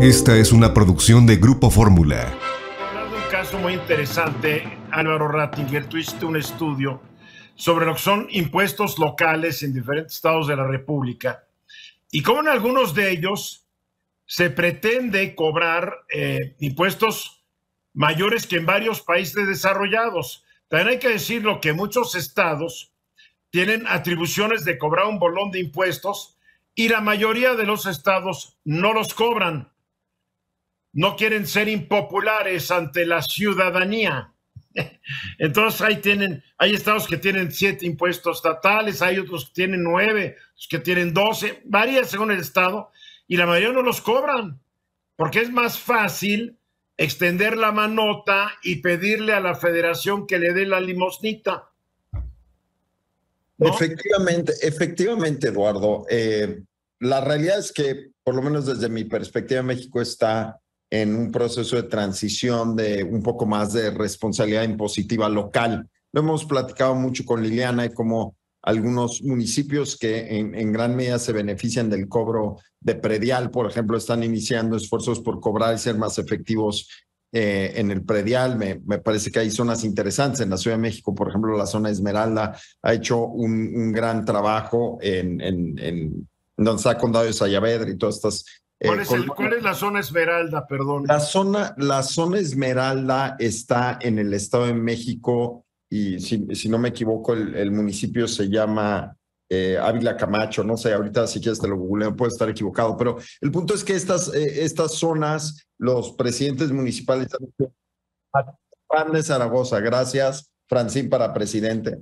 Esta es una producción de Grupo Fórmula. un caso muy interesante, Álvaro Rattinger, tú hiciste un estudio sobre lo que son impuestos locales en diferentes estados de la República y cómo en algunos de ellos se pretende cobrar eh, impuestos mayores que en varios países desarrollados. También hay que decirlo que muchos estados tienen atribuciones de cobrar un bolón de impuestos y la mayoría de los estados no los cobran no quieren ser impopulares ante la ciudadanía. Entonces ahí tienen, hay estados que tienen siete impuestos estatales, hay otros que tienen nueve, que tienen doce, varía según el estado, y la mayoría no los cobran, porque es más fácil extender la manota y pedirle a la federación que le dé la limosnita. Efectivamente, efectivamente, Eduardo. Eh, la realidad es que, por lo menos desde mi perspectiva, México está en un proceso de transición de un poco más de responsabilidad impositiva local. Lo hemos platicado mucho con Liliana y como algunos municipios que en, gran medida se benefician del cobro de predial, por ejemplo, están iniciando esfuerzos por cobrar y ser más efectivos eh, en el predial. Me, me, parece que hay zonas interesantes. En la Ciudad de México, por ejemplo, la zona Esmeralda ha hecho un, un gran trabajo en, en, en donde está Condado de Sayavedra y todas estas eh, ¿Cuál, es la zona esmeralda, perdón? La zona, la zona esmeralda está en el Estado de México y si, no me equivoco, el, municipio se llama eh, Ávila Camacho, no sé, ahorita si quieres te lo googleo, puedo estar equivocado, pero el punto es que estas, eh, estas zonas, los presidentes municipales Juan de Zaragoza, gracias, Francín para presidente.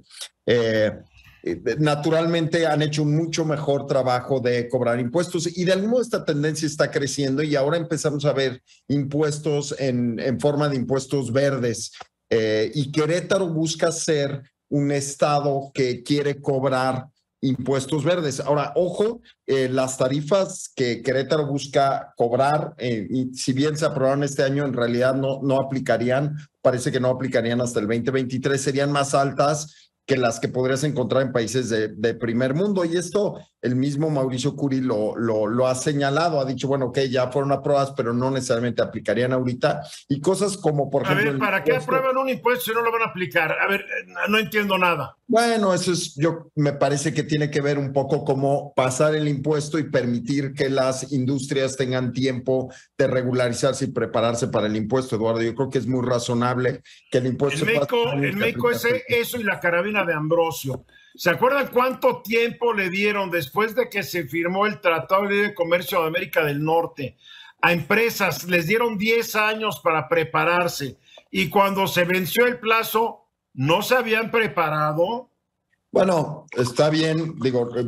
Eh, naturalmente han hecho un mucho mejor trabajo de cobrar impuestos y de algún modo esta tendencia está creciendo y ahora empezamos a ver impuestos en, en forma de impuestos verdes. Eh, y Querétaro busca ser un estado que quiere cobrar impuestos verdes. Ahora, ojo, eh, las tarifas que Querétaro busca cobrar, si bien se aprobaron este año, en realidad no, no aplicarían, parece que no aplicarían hasta el 2023, serían más altas que las que podrías encontrar en países de, primer mundo. Y esto el mismo Mauricio Curi lo, lo, ha señalado, ha dicho, bueno, ok, ya fueron aprobadas, pero no necesariamente aplicarían ahorita. Y cosas como, por ejemplo... A ver, ¿para qué aprueban un impuesto si no lo van a aplicar? A ver, eh, no entiendo nada. Bueno, eso es, yo me parece que tiene que ver un poco cómo pasar el impuesto y permitir que las industrias tengan tiempo de regularizarse y prepararse para el impuesto, Eduardo. Yo creo que es muy razonable que el impuesto... El México, en eso y la carabina de Ambrosio. ¿Se acuerdan cuánto tiempo le dieron después de que se firmó el Tratado de Comercio de América del Norte a empresas? Les dieron 10 años para prepararse y cuando se venció el plazo, ¿no se habían preparado? Bueno, está bien, digo, eh,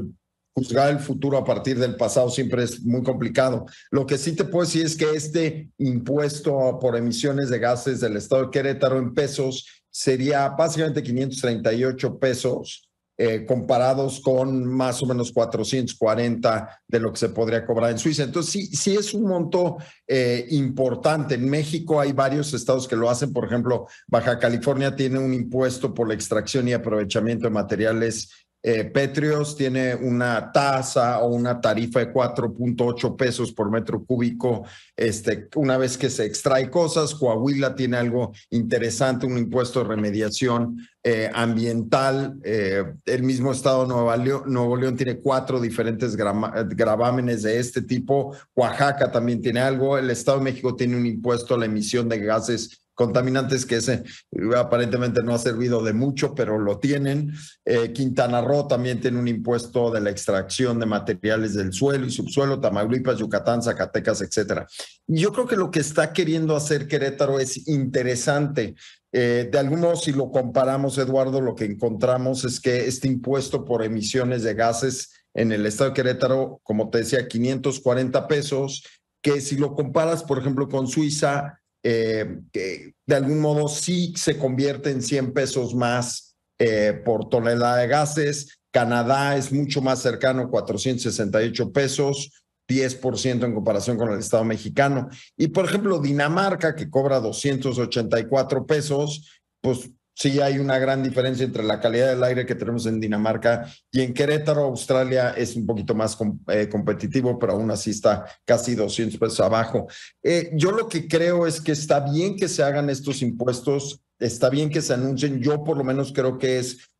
juzgar el futuro a partir del pasado siempre es muy complicado. Lo que sí te puedo decir es que este impuesto por emisiones de gases del estado de Querétaro en pesos sería básicamente 538 pesos eh, comparados con más o menos 440 de lo que se podría cobrar en Suiza. Entonces, sí, sí es un monto eh, importante. En México hay varios estados que lo hacen. Por ejemplo, Baja California tiene un impuesto por la extracción y aprovechamiento de materiales eh, Petrios tiene una tasa o una tarifa de 4.8 pesos por metro cúbico este, una vez que se extrae cosas. Coahuila tiene algo interesante, un impuesto de remediación eh, ambiental. Eh, el mismo estado de Nuevo León tiene cuatro diferentes gravámenes de este tipo. Oaxaca también tiene algo. El estado de México tiene un impuesto a la emisión de gases contaminantes que ese eh, aparentemente no ha servido de mucho, pero lo tienen. Eh, Quintana Roo también tiene un impuesto de la extracción de materiales del suelo y subsuelo, Tamaulipas, Yucatán, Zacatecas, etcétera. Yo creo que lo que está queriendo hacer Querétaro es interesante. Eh, de algunos modo, si lo comparamos, Eduardo, lo que encontramos es que este impuesto por emisiones de gases en el estado de Querétaro, como te decía, 540 pesos, que si lo comparas, por ejemplo, con Suiza, eh, que de algún modo sí se convierte en 100 pesos más eh, por tonelada de gases. Canadá es mucho más cercano, 468 pesos, 10% en comparación con el Estado mexicano. Y por ejemplo, Dinamarca, que cobra 284 pesos, pues sí hay una gran diferencia entre la calidad del aire que tenemos en Dinamarca y en Querétaro, Australia es un poquito más eh, competitivo, pero aún así está casi 200 pesos abajo. Eh, yo lo que creo es que está bien que se hagan estos impuestos. Está bien que se anuncien, yo por lo menos creo que es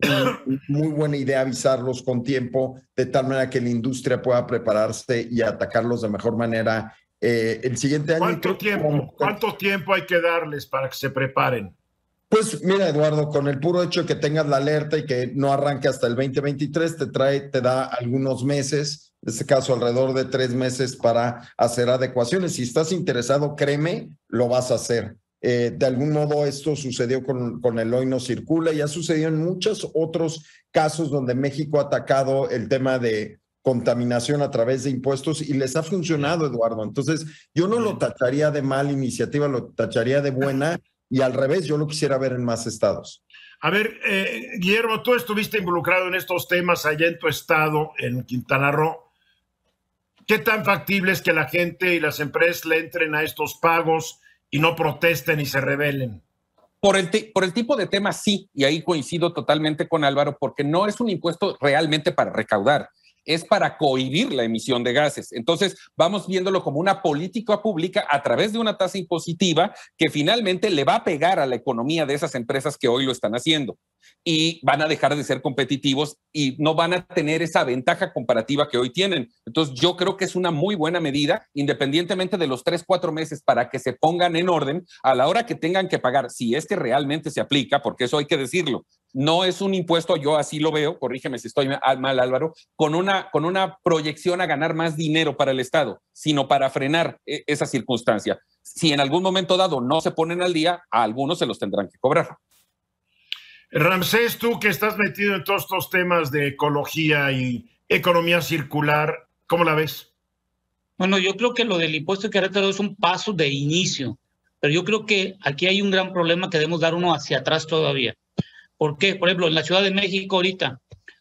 muy buena idea avisarlos con tiempo, de tal manera que la industria pueda prepararse y atacarlos de mejor manera eh, el siguiente año. tiempo, ¿Cuánto tiempo hay que darles para que se preparen? Pues mira, Eduardo, con el puro hecho de que tengas la alerta y que no arranque hasta el 2023, te trae, te da algunos meses, en este caso alrededor de tres meses para hacer adecuaciones. Si estás interesado, créeme, lo vas a hacer. Eh, de algún modo esto sucedió con, con el hoy no circula y ha sucedido en muchos otros casos donde México ha atacado el tema de contaminación a través de impuestos y les ha funcionado, Eduardo. Entonces, yo no lo tacharía de mala iniciativa, lo tacharía de buena y al revés, yo lo quisiera ver en más estados. A ver, eh, Guillermo, tú estuviste involucrado en estos temas allá en tu estado, en Quintana Roo. ¿Qué tan factible es que la gente y las empresas le entren a estos pagos y no protesten y se rebelen? Por el, por el tipo de tema, sí, y ahí coincido totalmente con Álvaro, porque no es un impuesto realmente para recaudar es para cohibir la emisión de gases. Entonces, vamos viéndolo como una política pública a través de una tasa impositiva que finalmente le va a pegar a la economía de esas empresas que hoy lo están haciendo y van a dejar de ser competitivos y no van a tener esa ventaja comparativa que hoy tienen. Entonces yo creo que es una muy buena medida, independientemente de los tres, cuatro meses, para que se pongan en orden a la hora que tengan que pagar, si es que realmente se aplica, porque eso hay que decirlo. No es un impuesto, yo así lo veo, corrígeme si estoy mal Álvaro, con una, con una proyección a ganar más dinero para el Estado, sino para frenar e, esa circunstancia. Si en algún momento dado no se ponen al día, a algunos se los tendrán que cobrar. Ramsés, tú que estás metido en todos estos temas de ecología y economía circular, ¿cómo la ves? Bueno, yo creo que lo del impuesto de carácter es un paso de inicio, pero yo creo que aquí hay un gran problema que debemos dar uno hacia atrás todavía. ¿Por qué? Por ejemplo, en la Ciudad de México ahorita,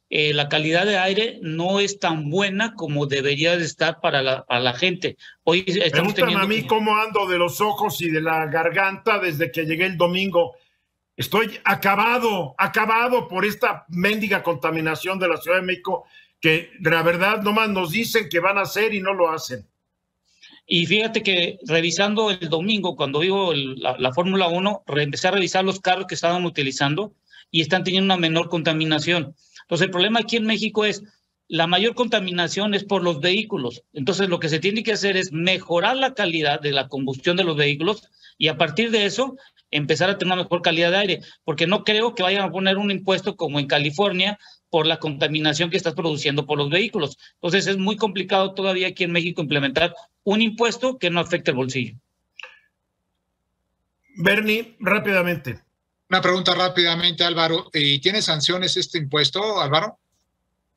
eh, la calidad de aire no es tan buena como debería de estar para la, gente. Hoy estamos Preguntan a mí cómo ando de los ojos y de la garganta desde que llegué el domingo Estoy acabado, acabado por esta mendiga contaminación de la Ciudad de México que de la verdad nomás nos dicen que van a hacer y no lo hacen. Y fíjate que revisando el domingo, cuando digo la, Fórmula 1, empecé a revisar los carros que estaban utilizando y están teniendo una menor contaminación. Entonces el problema aquí en México es la mayor contaminación es por los vehículos. Entonces lo que se tiene que hacer es mejorar la calidad de la combustión de los vehículos y a partir de eso empezar a tener una mejor calidad de aire, porque no creo que vayan a poner un impuesto como en California por la contaminación que estás produciendo por los vehículos. Entonces es muy complicado todavía aquí en México implementar un impuesto que no afecte el bolsillo. Bernie, rápidamente. Una pregunta rápidamente, Álvaro. ¿Y tiene sanciones este impuesto, Álvaro?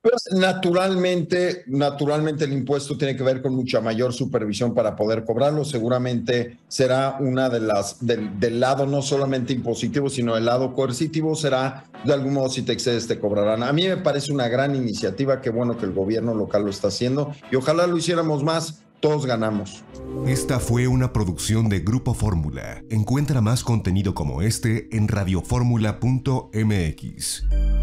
Pues naturalmente, naturalmente el impuesto tiene que ver con mucha mayor supervisión para poder cobrarlo. Seguramente será una de las del, del lado no solamente impositivo, sino el lado coercitivo será de algún modo si te excedes te cobrarán. A mí me parece una gran iniciativa, qué bueno que el gobierno local lo está haciendo y ojalá lo hiciéramos más. Todos ganamos. Esta fue una producción de Grupo Fórmula. Encuentra más contenido como este en radioformula.mx.